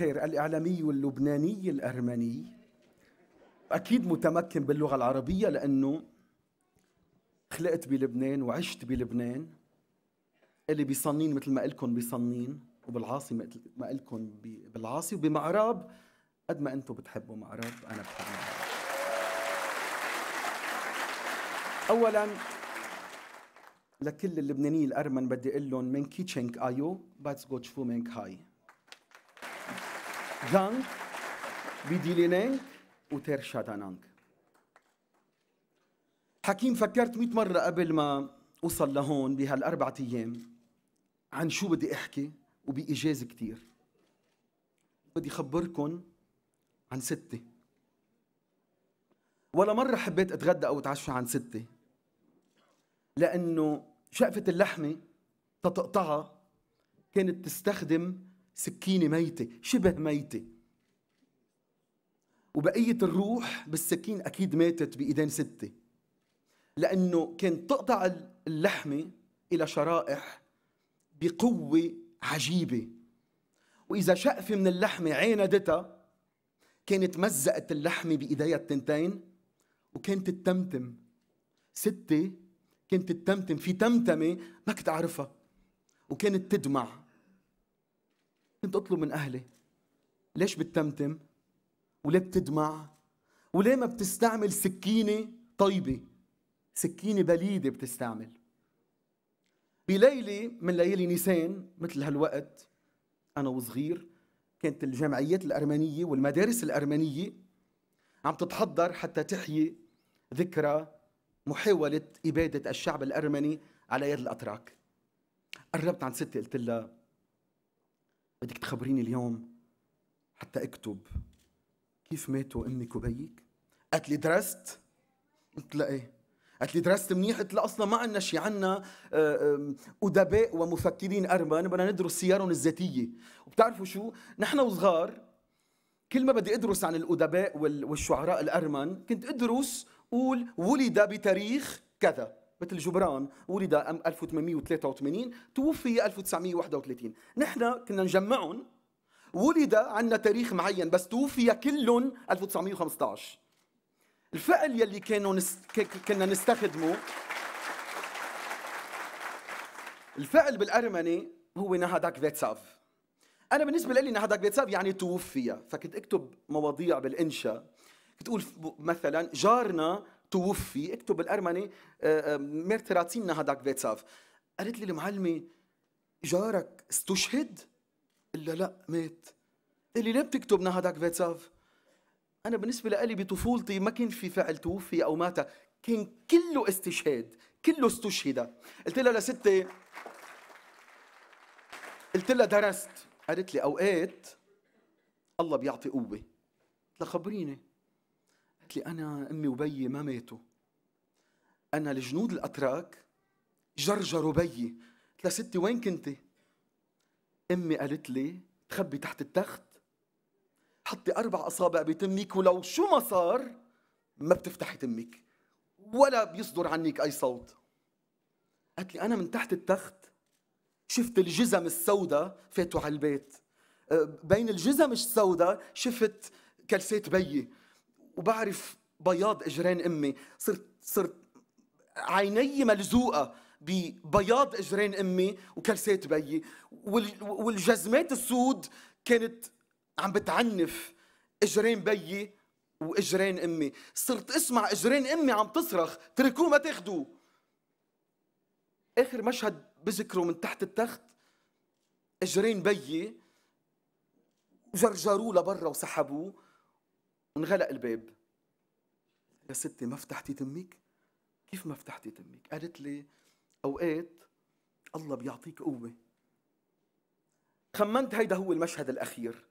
خير الإعلامي اللبناني الأرمني أكيد متمكن باللغة العربية لأنه خلقت بلبنان وعشت بلبنان اللي بصنين مثل ما قلكم بصنين وبالعاصمة مثل ما قلكم بالعاصي وبمعراب قد ما أنتم بتحبوا معراب أنا بحب معراب أولاً لكل اللبنانيين الأرمن بدي أقول لهم من كيتشينك أيو باتس جو تشفو منك هاي Գանք, بدي لينانك وترشد عنك حكيم فكرت 100 مرة قبل ما أوصل لهون بهالأربعة أيام عن شو بدي أحكي وبإيجاز كتير بدي أخبركن عن ستة ولا مرة حبيت أتغدى أو أتعشى عن ستة لأنه شقفة اللحمة تتقطعها كانت تستخدم سكينة ميتة شبه ميتة وبقية الروح بالسكين أكيد ماتت بإيدين ستة لأنه كانت تقطع اللحمة إلى شرائح بقوة عجيبة وإذا شقفة من اللحمة عاندتها كانت مزقت اللحمة بإيديها التنتين وكانت تتمتم ستة كانت تتمتم في تمتمة ما كنت أعرفها وكانت تدمع كنت اطلب من اهلي ليش بتتمتم وليه بتدمع وليه ما بتستعمل سكينه طيبه سكينه بليده بتستعمل بليله من ليالي نيسان مثل هالوقت انا وصغير كانت الجمعيات الارمنيه والمدارس الارمنيه عم تتحضر حتى تحيي ذكرى محاوله اباده الشعب الارمني على يد الاتراك قربت عن ستي قلت لها بدك تخبريني اليوم حتى اكتب كيف ماتوا امك وبيك؟ قالت لي درست؟ قلت لها ايه قالت لي درست منيح قلت لها اصلا ما عندنا شيء عندنا آه، ادباء ومفكرين ارمن بدنا ندرس سيارهم الذاتيه وبتعرفوا شو نحن وصغار كل ما بدي ادرس عن الادباء والشعراء الارمن كنت ادرس قول ولد بتاريخ كذا مثل جبران ولد 1883 توفي 1931 نحن كنا نجمعهم ولد عندنا تاريخ معين بس توفي كلهم 1915 الفعل يلي كانوا نس... كنا نستخدمه الفعل بالارمني هو نهادك فيتساف انا بالنسبه لي نهادك فيتساف يعني توفي فكنت اكتب مواضيع بالانشاء تقول مثلا جارنا توفي اكتب بالارمني آه، آه، مرتراتين هذاك فيتساف قالت لي المعلمه جارك استشهد؟ قلت لا مات قال لي ليه بتكتب نهدك فيتساف؟ انا بالنسبه لي بطفولتي ما كان في فعل توفي او مات كان كله استشهاد كله استشهد قلت لها لستي قلت لها درست قالت لي اوقات الله بيعطي قوه لخبريني قالت لي أنا أمي وبيي ما ماتوا أنا الجنود الأتراك جرجروا بيي قلت لها ستي وين كنتي؟ أمي قالت لي تخبي تحت التخت حطي أربع أصابع بتمك ولو شو ما صار ما بتفتحي تمك ولا بيصدر عنك أي صوت قالت لي أنا من تحت التخت شفت الجزم السوداء فاتوا على البيت أه، بين الجزم السوداء شفت كلسات بيي وبعرف بياض اجرين امي صرت صرت عيني ملزوقه ببياض اجرين امي وكلسات بيي والجزمات السود كانت عم بتعنف اجرين بيي واجرين امي صرت اسمع اجرين امي عم تصرخ تركوه ما تاخدوه اخر مشهد بذكره من تحت التخت اجرين بيي جرجروه لبرا وسحبوه انغلق الباب يا ستي ما فتحتي تمك كيف ما فتحتي تمك قالت لي اوقات الله بيعطيك قوه خمنت هيدا هو المشهد الاخير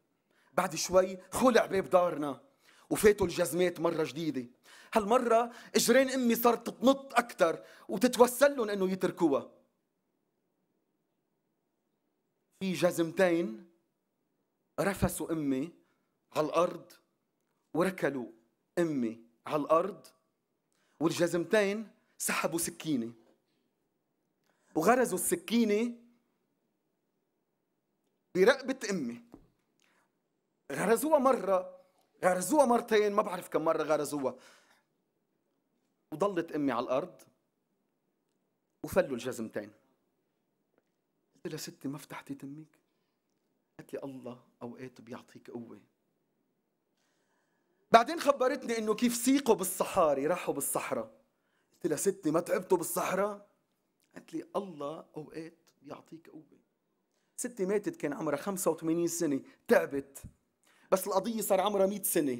بعد شوي خلع باب دارنا وفاتوا الجزمات مرة جديدة هالمرة إجرين أمي صارت تتنط أكثر وتتوسل لهم إنه يتركوها في جزمتين رفسوا أمي على الأرض وركلوا امي على الارض والجزمتين سحبوا سكينه وغرزوا السكينه برقبه امي غرزوها مره غرزوها مرتين ما بعرف كم مره غرزوها وضلت امي على الارض وفلوا الجزمتين قلت لها ستي ما فتحتي تمك قالت لي الله اوقات بيعطيك قوه بعدين خبرتني انه كيف سيقوا بالصحاري راحوا بالصحراء قلت لها ستي ما تعبتوا بالصحراء قالت لي الله اوقات يعطيك قوه ستي ماتت كان عمرها 85 سنه تعبت بس القضيه صار عمرها 100 سنه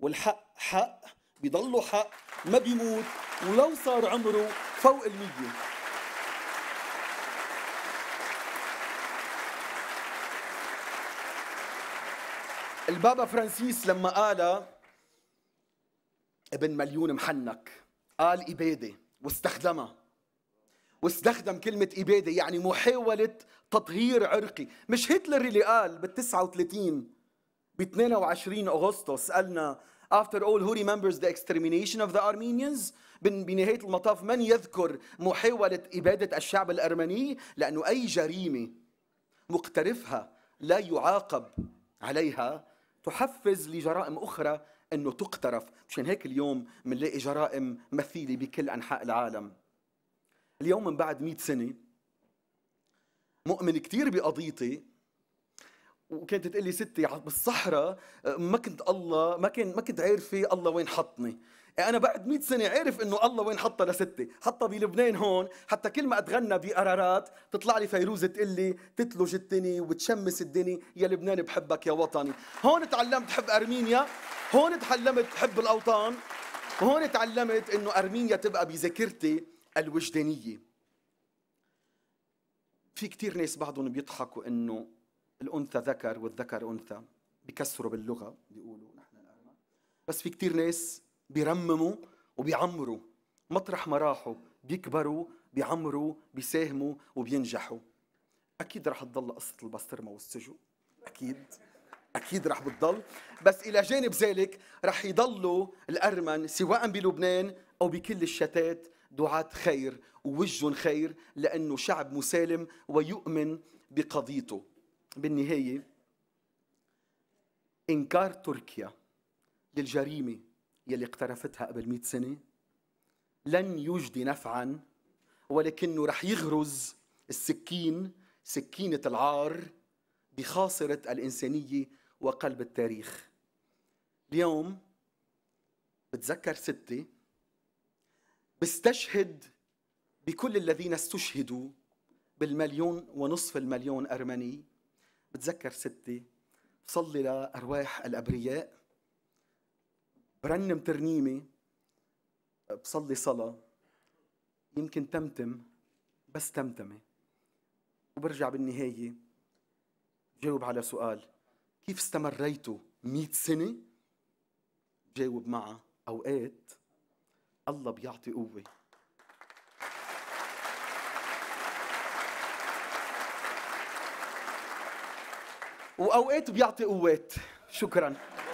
والحق حق بيضلوا حق ما بيموت ولو صار عمره فوق ال البابا فرانسيس لما قال ابن مليون محنك قال إبادة واستخدمها واستخدم كلمة إبادة يعني محاولة تطهير عرقي مش هتلر اللي قال بال 39 ب 22 أغسطس قالنا After all who remembers the extermination of the Armenians بنهاية المطاف من يذكر محاولة إبادة الشعب الأرمني لأنه أي جريمة مقترفها لا يعاقب عليها تحفز لجرائم أخرى انه تقترف مشان هيك اليوم بنلاقي جرائم مثيله بكل انحاء العالم اليوم من بعد مئة سنه مؤمن كثير بقضيتي وكانت تقول لي ستي بالصحراء ما كنت الله ما كنت ما كنت عارفه الله وين حطني انا بعد 100 سنه عارف انه الله وين حطها لستي حطها بلبنان هون حتى كل ما اتغنى بقرارات تطلع لي فيروزه تقول لي تتلج الدنيا وتشمس الدنيا يا لبنان بحبك يا وطني هون تعلمت حب ارمينيا هون تعلمت حب الاوطان وهون تعلمت انه ارمينيا تبقى بذاكرتي الوجدانيه في كثير ناس بعضهم بيضحكوا انه الانثى ذكر والذكر انثى بكسروا باللغه بيقولوا نحن بس في كثير ناس بيرمموا وبيعمروا مطرح ما راحوا بيكبروا بيعمروا بيساهموا وبينجحوا اكيد رح تضل قصه البسطرمه والسجو اكيد اكيد رح بتضل بس الى جانب ذلك رح يضلوا الارمن سواء بلبنان او بكل الشتات دعاة خير ووجه خير لانه شعب مسالم ويؤمن بقضيته بالنهايه انكار تركيا للجريمه يلي اقترفتها قبل 100 سنة لن يجدي نفعا ولكنه رح يغرز السكين سكينة العار بخاصرة الإنسانية وقلب التاريخ اليوم بتذكر ستي بستشهد بكل الذين استشهدوا بالمليون ونصف المليون أرمني بتذكر ستي صلي لأرواح الأبرياء برنم ترنيمه آه، بصلي صلاه يمكن تمتم بس تمتمه وبرجع بالنهايه جاوب على سؤال كيف استمريتوا 100 سنه جاوب معه اوقات الله بيعطي قوه واوقات بيعطي قوات شكرا